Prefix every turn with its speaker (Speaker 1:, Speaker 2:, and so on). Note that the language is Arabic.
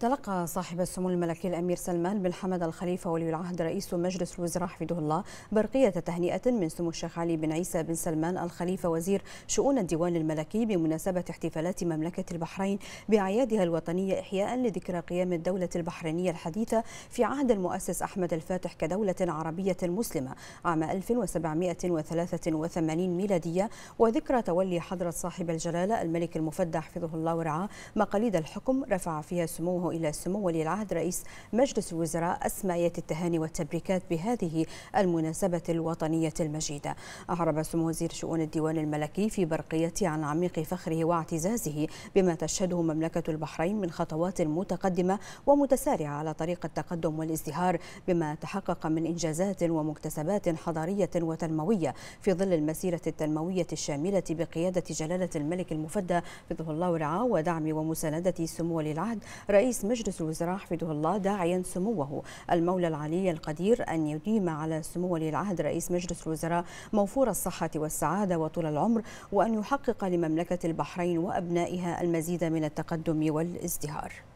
Speaker 1: تلقى صاحب السمو الملكي الامير سلمان بن حمد الخليفه ولي العهد رئيس مجلس الوزراء حفظه الله برقيه تهنئه من سمو الشيخ علي بن عيسى بن سلمان الخليفه وزير شؤون الديوان الملكي بمناسبه احتفالات مملكه البحرين باعيادها الوطنيه احياء لذكرى قيام الدوله البحرينيه الحديثه في عهد المؤسس احمد الفاتح كدوله عربيه مسلمه عام 1783 ميلاديه وذكرى تولي حضره صاحب الجلاله الملك المفدى حفظه الله ورعاه مقاليد الحكم رفع فيها سموه وصوله إلى سمو ولي العهد رئيس مجلس الوزراء أسمايات التهاني والتبريكات بهذه المناسبة الوطنية المجيدة أعرب سمو وزير شؤون الديوان الملكي في برقية عن عميق فخره واعتزازه بما تشهده مملكة البحرين من خطوات متقدمة ومتسارعة على طريق التقدم والازدهار بما تحقق من إنجازات ومكتسبات حضارية وتنموية في ظل المسيرة التنموية الشاملة بقيادة جلالة الملك المفدى فضله الله ورعاه ودعم ومساندة سمو ولي العهد رئيس رئيس مجلس الوزراء حفظه الله داعيا سموه المولى العلي القدير أن يديم على سمو ولي العهد رئيس مجلس الوزراء موفور الصحة والسعادة وطول العمر وأن يحقق لمملكة البحرين وأبنائها المزيد من التقدم والازدهار